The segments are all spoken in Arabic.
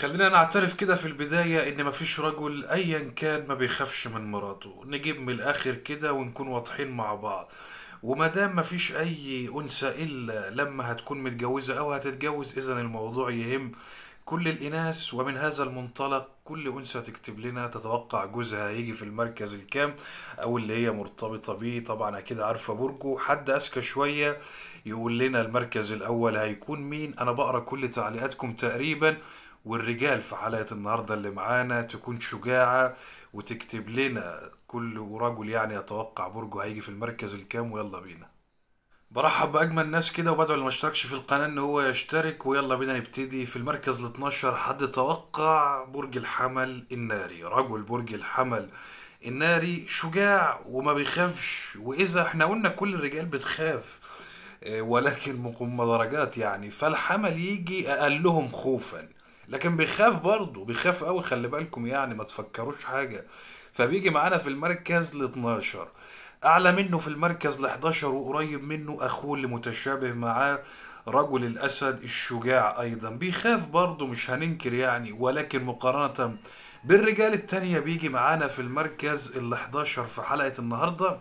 خلينا نعترف كده في البداية إن مفيش رجل أيا كان ما بيخافش من مراته نجيب من الآخر كده ونكون واضحين مع بعض وما دام مفيش أي أنثى إلا لما هتكون متجوزة أو هتتجوز إذا الموضوع يهم كل الإناث ومن هذا المنطلق كل أنثى تكتب لنا تتوقع جوزها هيجي في المركز الكام أو اللي هي مرتبطة بيه طبعا أكيد عارفة برجه حد أذكى شوية يقول لنا المركز الأول هيكون مين أنا بقرأ كل تعليقاتكم تقريبا والرجال في حلقة النهاردة اللي معانا تكون شجاعة وتكتب لنا كل رجل يعني يتوقع برجه هيجي في المركز الكام ويلا بينا برحب بأجمل ناس كده وبدعو اللي ما اشتركش في القناة إن هو يشترك ويلا بينا نبتدي في المركز ال 12 حد توقع برج الحمل الناري رجل برج الحمل الناري شجاع وما بيخافش وإذا احنا قلنا كل الرجال بتخاف آه، ولكن مقوم درجات يعني فالحمل يجي أقلهم خوفاً لكن بيخاف برضه بيخاف قوي خلي بالكم يعني ما تفكروش حاجه فبيجي معانا في المركز ال 12 اعلى منه في المركز ال 11 وقريب منه اخوه اللي متشابه معاه رجل الاسد الشجاع ايضا بيخاف برضه مش هننكر يعني ولكن مقارنه بالرجال التانية بيجي معانا في المركز ال 11 في حلقه النهارده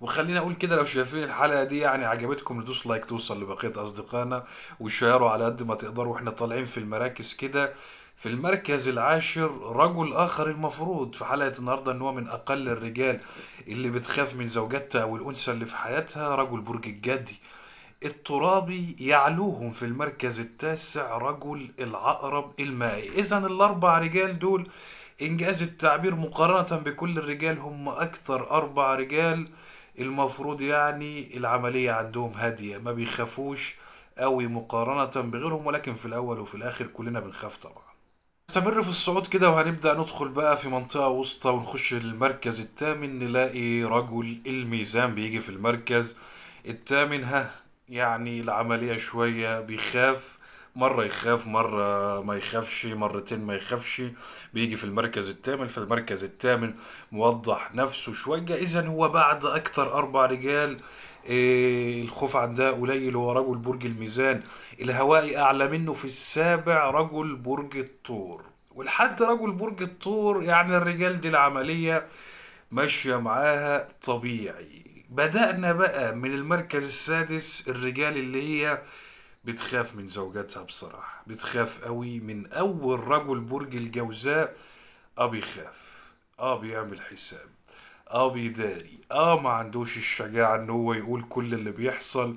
وخليني اقول كده لو شايفين الحلقه دي يعني عجبتكم ندوس لايك توصل لبقيه اصدقائنا وشيروا على قد ما تقدروا واحنا طالعين في المراكز كده في المركز العاشر رجل اخر المفروض في حلقه النهارده ان هو من اقل الرجال اللي بتخاف من زوجتها او الانثى اللي في حياتها رجل برج الجدي الترابي يعلوهم في المركز التاسع رجل العقرب المائي اذا الاربع رجال دول انجاز التعبير مقارنه بكل الرجال هم اكثر اربع رجال المفروض يعني العملية عندهم هادية ما بيخافوش قوي مقارنة بغيرهم ولكن في الأول وفي الآخر كلنا بنخاف طبعا نستمر في الصعود كده وهنبدأ ندخل بقى في منطقة وسطى ونخش للمركز الثامن نلاقي رجل الميزان بيجي في المركز الثامن ها يعني العملية شوية بيخاف مرة يخاف مرة ما يخافش مرتين ما يخافش بيجي في المركز الثامن في المركز الثامن موضح نفسه شوية إذا هو بعد أكثر أربع رجال إيه الخوف عندها قليل هو رجل برج الميزان الهوائي أعلى منه في السابع رجل برج الطور ولحد رجل برج الطور يعني الرجال دي العملية ماشية معاها طبيعي بدأنا بقى من المركز السادس الرجال اللي هي بتخاف من زوجاتها بصراحة بتخاف قوي من أول رجل برج الجوزاء اه بيخاف اه بيعمل حساب اه بيداري اه ما عندوش الشجاعة ان هو يقول كل اللي بيحصل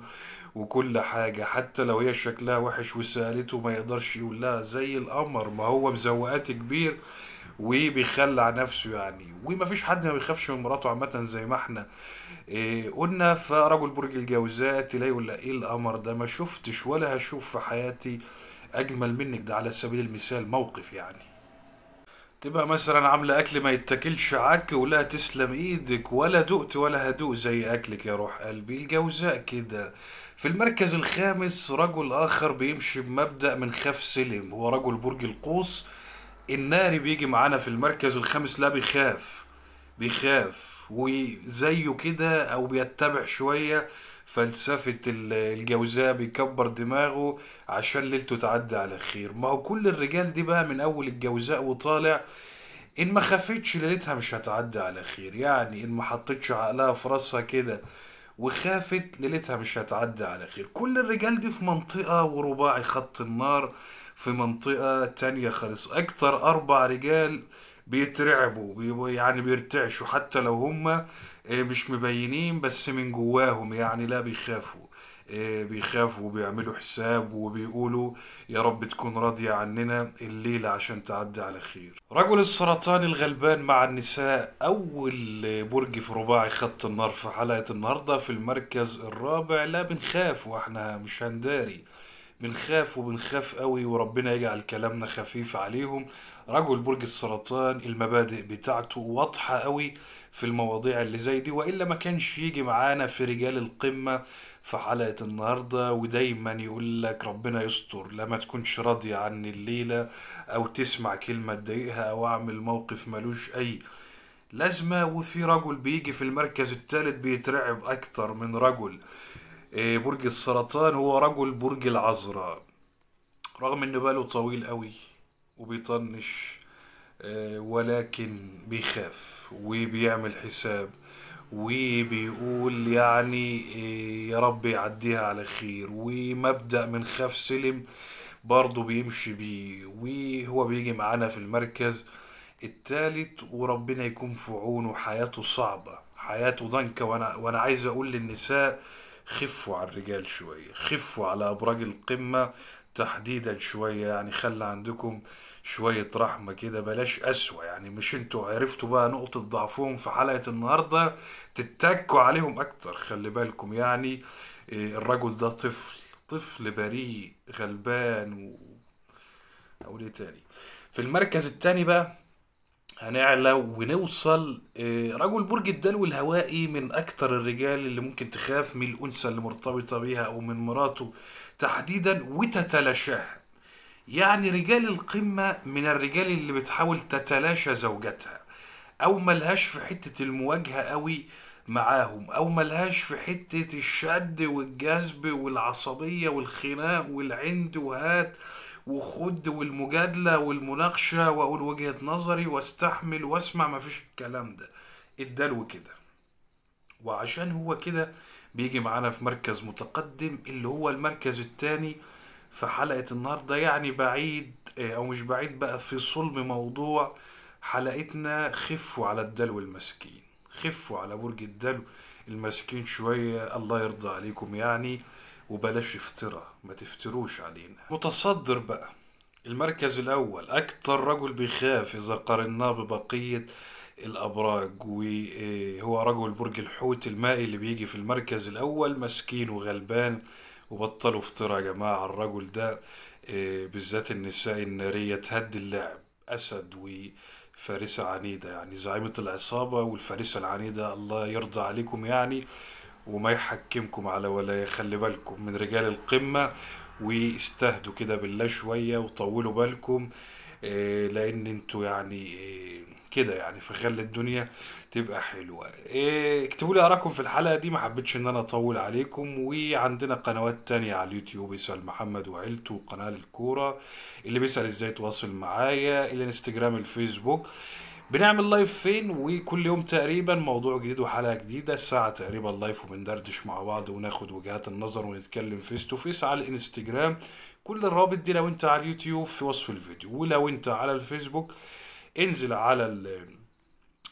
وكل حاجة حتى لو هي شكلها وحش وسألته ما يقدرش يقول لها زي القمر ما هو مزوقات كبير وبيخلع نفسه يعني ومفيش حد ما بيخافش من مراته عامة زي ما احنا إيه قلنا فرجل برج الجوزاء تلاقي ولا ايه القمر ده ما شفتش ولا هشوف في حياتي اجمل منك ده على سبيل المثال موقف يعني تبقى مثلا عاملة أكل ما يتاكلش عك ولا تسلم إيدك ولا دقت ولا هدوء زي أكلك يا روح قلبي الجوزاء كده في المركز الخامس رجل آخر بيمشي بمبدأ من خاف سلم هو رجل برج القوس الناري بيجي معانا في المركز الخامس لا بيخاف بيخاف وزيه كده أو بيتبع شوية فلسفة الجوزاء بيكبر دماغه عشان ليلته تعدي على خير ما هو كل الرجال دي بقى من أول الجوزاء وطالع إن ما خافتش ليلتها مش هتعدي على خير يعني إن ما حطتش عقلها في راسها كده وخافت ليلتها مش هتعدي على خير كل الرجال دي في منطقة ورباعي خط النار في منطقة تانية خالص أكتر أربع رجال بيترعبوا بيبقوا يعني بيرتعشوا حتى لو هم آه، مش مبينين بس من جواهم يعني لا بيخافوا آه، بيخافوا وبيعملوا حساب وبيقولوا يا رب تكون راضية عننا الليلة عشان تعدي على خير رجل السرطان الغلبان مع النساء أول برج في رباعي خط النار في حلقة النهاردة في المركز الرابع لا بنخاف وإحنا مش هنداري بنخاف وبنخاف قوي وربنا يجعل كلامنا خفيف عليهم رجل برج السرطان المبادئ بتاعته واضحة قوي في المواضيع اللي زي دي وإلا ما كانش يجي معانا في رجال القمة في حلقة النهاردة ودايما يقول لك ربنا يستر لما تكونش راضية عني الليلة أو تسمع كلمة تضايقها أو أعمل موقف ملوش أي لازمة وفي رجل بيجي في المركز الثالث بيترعب أكتر من رجل آه، برج السرطان هو رجل برج العذراء رغم ان باله طويل قوي وبيطنش آه، ولكن بيخاف وبيعمل حساب وبيقول يعني آه، يا رب يعديها على خير ومبدأ من خاف سلم برضه بيمشي بيه وهو بيجي معانا في المركز التالت وربنا يكون في عونه حياته صعبة حياته ضنكة وانا, وأنا عايز اقول للنساء خفوا على الرجال شوية خفوا على أبراج القمة تحديدا شوية يعني خلى عندكم شوية رحمة كده بلاش أسوأ يعني مش انتوا عرفتوا بقى نقطة ضعفهم في حلقة النهاردة تتكوا عليهم أكتر خلي بالكم يعني آه، الرجل ده طفل طفل بريء غلبان و أقول إيه تاني في المركز التاني بقى هنعلى ونوصل آه، رجل برج الدلو الهوائي من اكتر الرجال اللي ممكن تخاف من الانثى اللي مرتبطه بيها او من مراته تحديدا وتتلاشاها يعني رجال القمة من الرجال اللي بتحاول تتلاشى زوجتها او ملهاش في حتة المواجهة قوي معاهم او ملهاش في حتة الشد والجذب والعصبية والخناق والعند وهات وخد والمجادله والمناقشه واقول وجهه نظري واستحمل واسمع مفيش الكلام ده الدلو كده وعشان هو كده بيجي معانا في مركز متقدم اللي هو المركز الثاني في حلقه النهارده يعني بعيد آه، او مش بعيد بقى في صلب موضوع حلقتنا خفوا على الدلو المسكين خفوا على برج الدلو المسكين شويه الله يرضى عليكم يعني وبلاش افتراء ما تفتروش علينا متصدر بقى المركز الأول أكتر رجل بيخاف إذا قارناه ببقية الأبراج وهو رجل برج الحوت المائي اللي بيجي في المركز الأول مسكين وغلبان وبطلوا افتراء يا جماعة الرجل ده آه، بالذات النساء النارية تهدي اللعب أسد وفارسة عنيدة يعني زعيمة العصابة والفارسة العنيدة الله يرضى عليكم يعني وما يحكمكم على ولا يخلي بالكم من رجال القمة واستهدوا كده بالله شوية وطولوا بالكم آه، لان انتوا يعني آه، كده يعني فخلي الدنيا تبقى حلوه آه، اكتبوا لي اراكم في الحلقه دي ما حبيتش ان انا اطول عليكم وعندنا قنوات تانية على اليوتيوب اسال محمد وعيلته وقناه الكوره اللي بيسال ازاي تواصل معايا الانستجرام الفيسبوك بنعمل لايف فين وكل يوم تقريبا موضوع جديد وحلقه جديده الساعه تقريبا لايف وبندردش مع بعض وناخد وجهات النظر ونتكلم فيس تو فيس على الانستجرام كل الروابط دي لو انت على اليوتيوب في وصف الفيديو ولو انت على الفيسبوك انزل على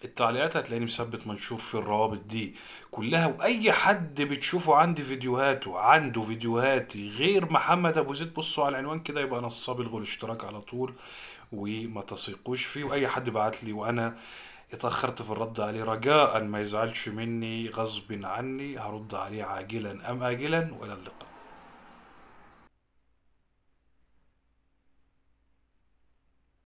التعليقات هتلاقيني مثبت منشور في الروابط دي كلها واي حد بتشوفه عندي فيديوهاته عنده فيديوهاتي غير محمد ابو زيد بصوا على العنوان كده يبقى نصاب الغوا الاشتراك على طول وما تثقوش فيه واي حد بعت لي وانا اتاخرت في الرد عليه رجاء ما يزعلش مني غصب عني هرد عليه عاجلا ام اجلا والى اللقاء